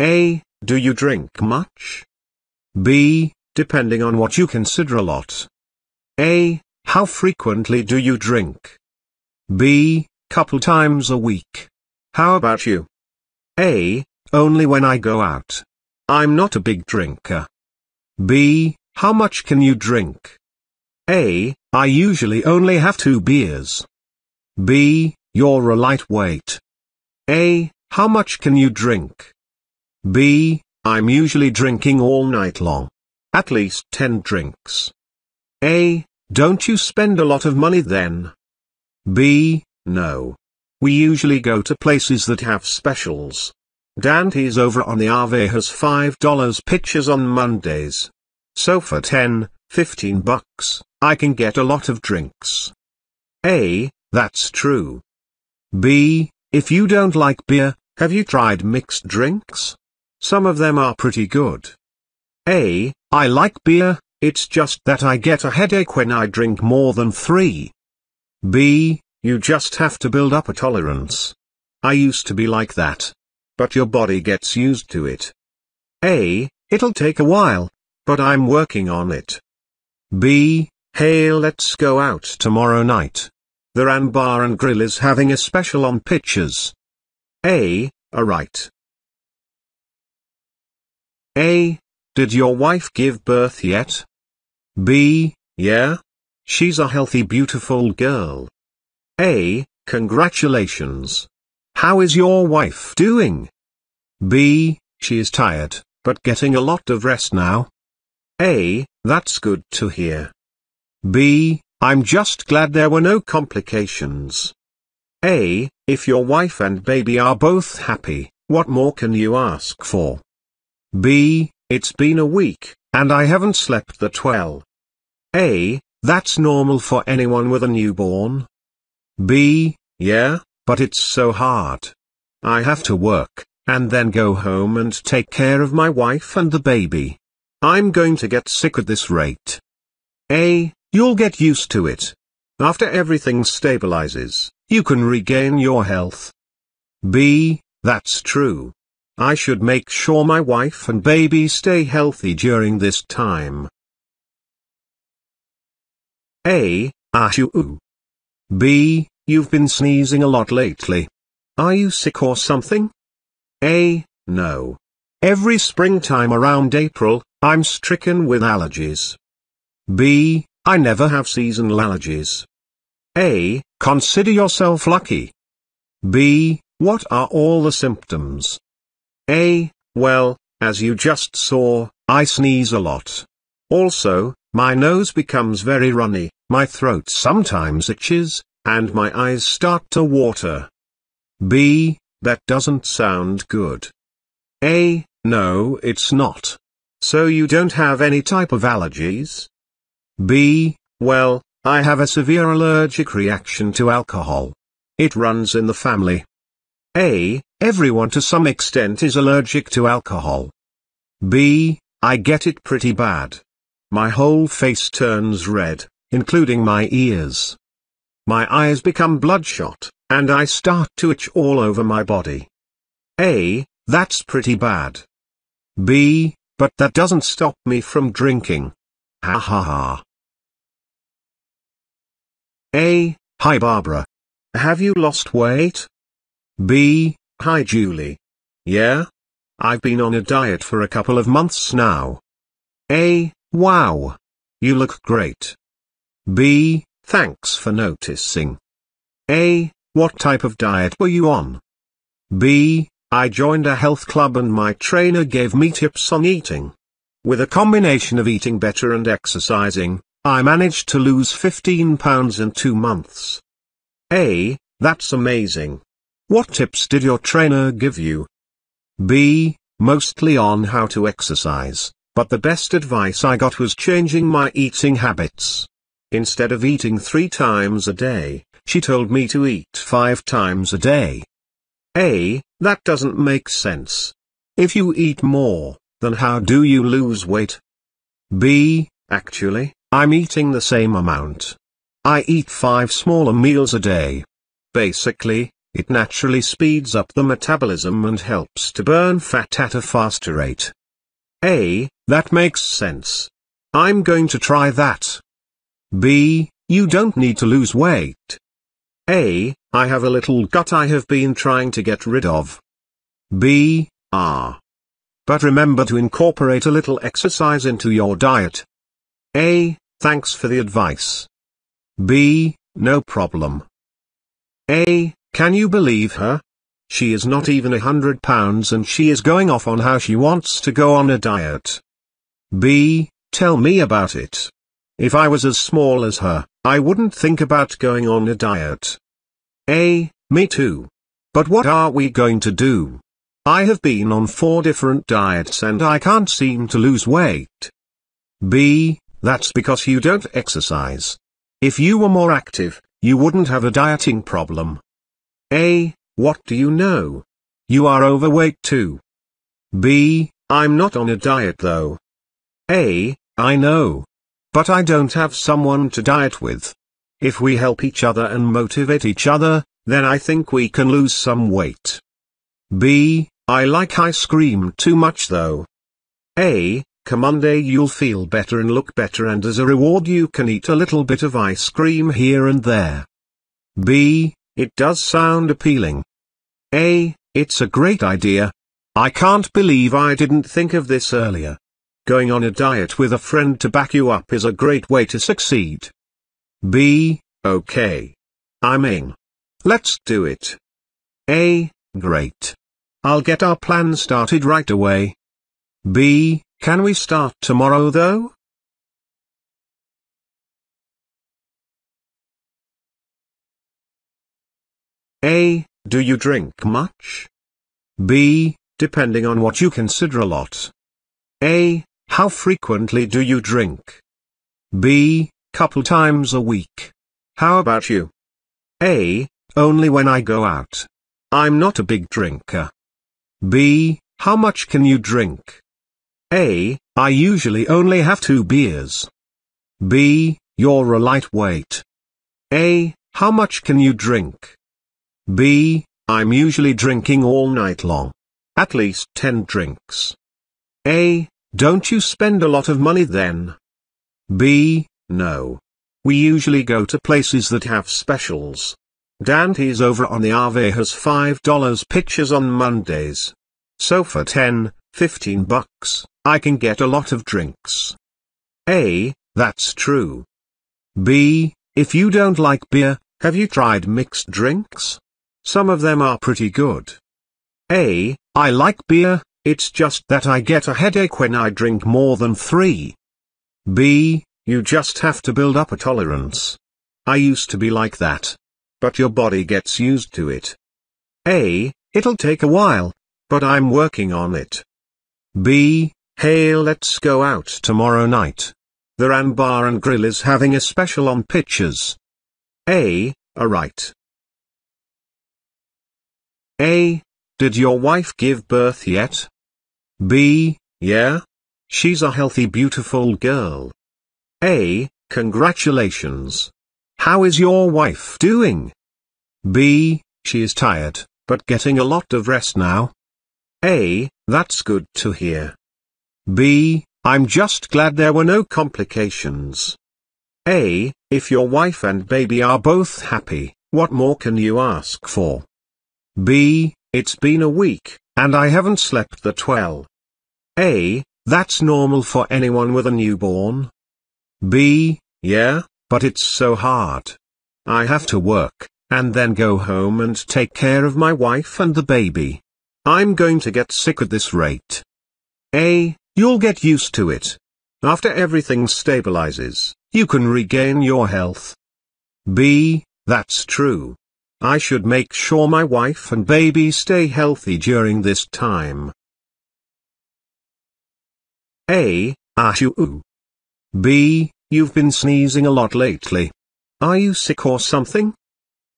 A. Do you drink much? B. Depending on what you consider a lot. A. How frequently do you drink? B. Couple times a week. How about you? A. Only when I go out. I'm not a big drinker. B. How much can you drink? A. I usually only have two beers. B. You're a lightweight. A. How much can you drink? B. I'm usually drinking all night long. At least 10 drinks. A. Don't you spend a lot of money then? B. No. We usually go to places that have specials. Dante's over on the Ave has $5 pitchers on Mondays. So for 10, 15 bucks, I can get a lot of drinks. A. That's true. B. If you don't like beer, have you tried mixed drinks? Some of them are pretty good. A. I like beer, it's just that I get a headache when I drink more than three. B. You just have to build up a tolerance. I used to be like that. But your body gets used to it. A. It'll take a while, but I'm working on it. B. Hey let's go out tomorrow night. The Ran Bar and Grill is having a special on pitchers. A. Alright. A. Did your wife give birth yet? B. Yeah? She's a healthy beautiful girl. A. Congratulations. How is your wife doing? B. She is tired, but getting a lot of rest now. A. That's good to hear. B. I'm just glad there were no complications. A. If your wife and baby are both happy, what more can you ask for? B. It's been a week, and I haven't slept that well. A. That's normal for anyone with a newborn. B. Yeah, but it's so hard. I have to work, and then go home and take care of my wife and the baby. I'm going to get sick at this rate. A. You'll get used to it. After everything stabilizes, you can regain your health. B. That's true. I should make sure my wife and baby stay healthy during this time. A. you? B. You've been sneezing a lot lately. Are you sick or something? A. No. Every springtime around April, I'm stricken with allergies. B. I never have seasonal allergies. A. Consider yourself lucky. B. What are all the symptoms? A, well, as you just saw, I sneeze a lot. Also, my nose becomes very runny, my throat sometimes itches, and my eyes start to water. B, that doesn't sound good. A, no, it's not. So you don't have any type of allergies? B, well, I have a severe allergic reaction to alcohol. It runs in the family. A. Everyone to some extent is allergic to alcohol. B. I get it pretty bad. My whole face turns red, including my ears. My eyes become bloodshot, and I start to itch all over my body. A. That's pretty bad. B. But that doesn't stop me from drinking. Ha ha ha. A. Hi Barbara. Have you lost weight? B. Hi Julie. Yeah? I've been on a diet for a couple of months now. A. Wow. You look great. B. Thanks for noticing. A. What type of diet were you on? B. I joined a health club and my trainer gave me tips on eating. With a combination of eating better and exercising, I managed to lose 15 pounds in two months. A. That's amazing. What tips did your trainer give you? B. Mostly on how to exercise, but the best advice I got was changing my eating habits. Instead of eating three times a day, she told me to eat five times a day. A. That doesn't make sense. If you eat more, then how do you lose weight? B. Actually, I'm eating the same amount. I eat five smaller meals a day. Basically, it naturally speeds up the metabolism and helps to burn fat at a faster rate. A. That makes sense. I'm going to try that. B. You don't need to lose weight. A. I have a little gut I have been trying to get rid of. B. R. Ah. But remember to incorporate a little exercise into your diet. A. Thanks for the advice. B. No problem. A. Can you believe her? She is not even a hundred pounds and she is going off on how she wants to go on a diet. B. Tell me about it. If I was as small as her, I wouldn't think about going on a diet. A. Me too. But what are we going to do? I have been on four different diets and I can't seem to lose weight. B. That's because you don't exercise. If you were more active, you wouldn't have a dieting problem. A. What do you know? You are overweight too. B. I'm not on a diet though. A. I know. But I don't have someone to diet with. If we help each other and motivate each other, then I think we can lose some weight. B. I like ice cream too much though. A. Come Monday you'll feel better and look better and as a reward you can eat a little bit of ice cream here and there. B. It does sound appealing. A, it's a great idea. I can't believe I didn't think of this earlier. Going on a diet with a friend to back you up is a great way to succeed. B, okay. I'm in. Let's do it. A, great. I'll get our plan started right away. B, can we start tomorrow though? A. Do you drink much? B. Depending on what you consider a lot. A. How frequently do you drink? B. Couple times a week. How about you? A. Only when I go out. I'm not a big drinker. B. How much can you drink? A. I usually only have two beers. B. You're a lightweight. A. How much can you drink? B. I'm usually drinking all night long. At least 10 drinks. A. Don't you spend a lot of money then? B. No. We usually go to places that have specials. Dante's over on the Ave has $5 pitchers on Mondays. So for 10, 15 bucks, I can get a lot of drinks. A. That's true. B. If you don't like beer, have you tried mixed drinks? Some of them are pretty good. A. I like beer, it's just that I get a headache when I drink more than three. B. You just have to build up a tolerance. I used to be like that. But your body gets used to it. A. It'll take a while, but I'm working on it. B. Hey let's go out tomorrow night. The Ran Bar and Grill is having a special on pitchers. A. Alright. A. Did your wife give birth yet? B. Yeah? She's a healthy beautiful girl. A. Congratulations. How is your wife doing? B. She is tired, but getting a lot of rest now. A. That's good to hear. B. I'm just glad there were no complications. A. If your wife and baby are both happy, what more can you ask for? B. It's been a week, and I haven't slept that well. A. That's normal for anyone with a newborn. B. Yeah, but it's so hard. I have to work, and then go home and take care of my wife and the baby. I'm going to get sick at this rate. A. You'll get used to it. After everything stabilizes, you can regain your health. B. That's true. I should make sure my wife and baby stay healthy during this time. A. are you? B. You've been sneezing a lot lately. Are you sick or something?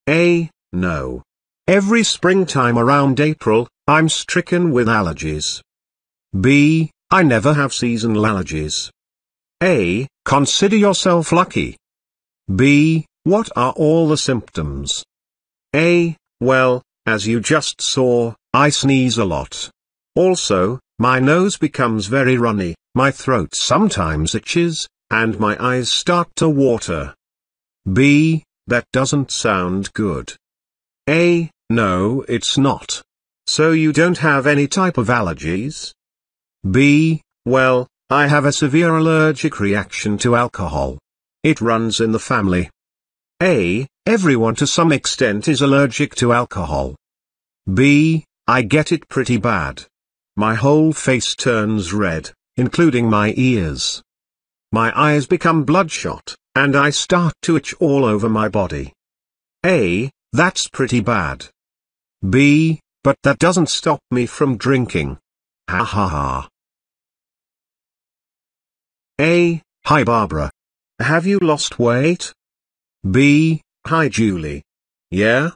A. No. Every springtime around April, I'm stricken with allergies. B. I never have seasonal allergies. A. Consider yourself lucky. B. What are all the symptoms? A, well, as you just saw, I sneeze a lot. Also, my nose becomes very runny, my throat sometimes itches, and my eyes start to water. B, that doesn't sound good. A, no, it's not. So you don't have any type of allergies? B, well, I have a severe allergic reaction to alcohol. It runs in the family. A. Everyone to some extent is allergic to alcohol. B. I get it pretty bad. My whole face turns red, including my ears. My eyes become bloodshot, and I start to itch all over my body. A. That's pretty bad. B. But that doesn't stop me from drinking. Ha ha ha. A. Hi Barbara. Have you lost weight? B. Hi Julie. Yeah?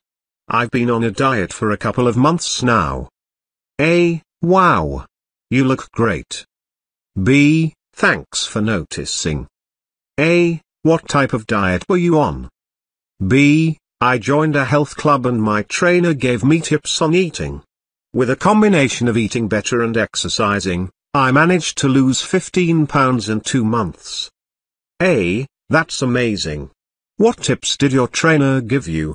I've been on a diet for a couple of months now. A. Wow. You look great. B. Thanks for noticing. A. What type of diet were you on? B. I joined a health club and my trainer gave me tips on eating. With a combination of eating better and exercising, I managed to lose 15 pounds in two months. A. That's amazing. What tips did your trainer give you?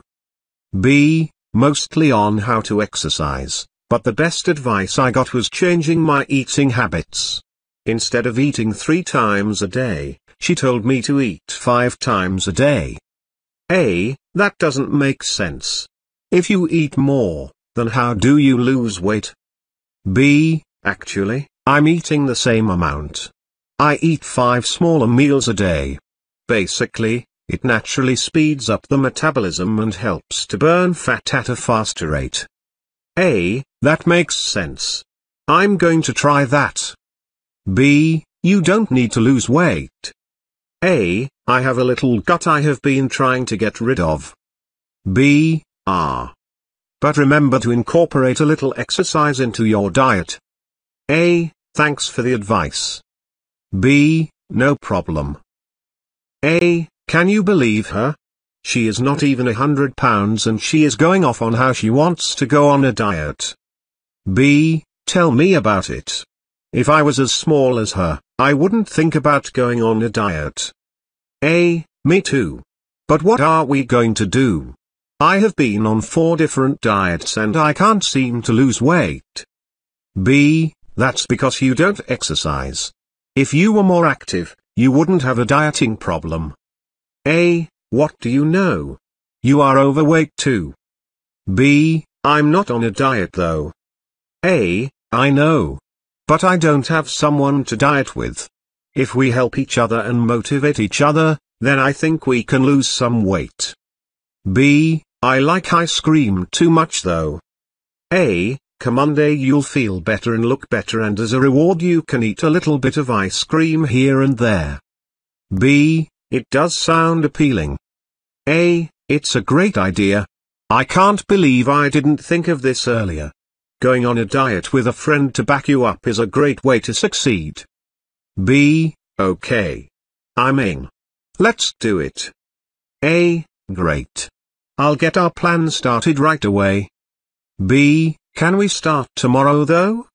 B. Mostly on how to exercise, but the best advice I got was changing my eating habits. Instead of eating three times a day, she told me to eat five times a day. A. That doesn't make sense. If you eat more, then how do you lose weight? B. Actually, I'm eating the same amount. I eat five smaller meals a day. Basically, it naturally speeds up the metabolism and helps to burn fat at a faster rate. A. That makes sense. I'm going to try that. B. You don't need to lose weight. A. I have a little gut I have been trying to get rid of. B. R. Ah. But remember to incorporate a little exercise into your diet. A. Thanks for the advice. B. No problem. A. Can you believe her? She is not even a hundred pounds and she is going off on how she wants to go on a diet. B. Tell me about it. If I was as small as her, I wouldn't think about going on a diet. A. Me too. But what are we going to do? I have been on four different diets and I can't seem to lose weight. B. That's because you don't exercise. If you were more active, you wouldn't have a dieting problem. A. What do you know? You are overweight too. B. I'm not on a diet though. A. I know. But I don't have someone to diet with. If we help each other and motivate each other, then I think we can lose some weight. B. I like ice cream too much though. A. Come Monday you'll feel better and look better and as a reward you can eat a little bit of ice cream here and there. B. It does sound appealing. A, it's a great idea. I can't believe I didn't think of this earlier. Going on a diet with a friend to back you up is a great way to succeed. B, okay. I'm in. Let's do it. A, great. I'll get our plan started right away. B, can we start tomorrow though?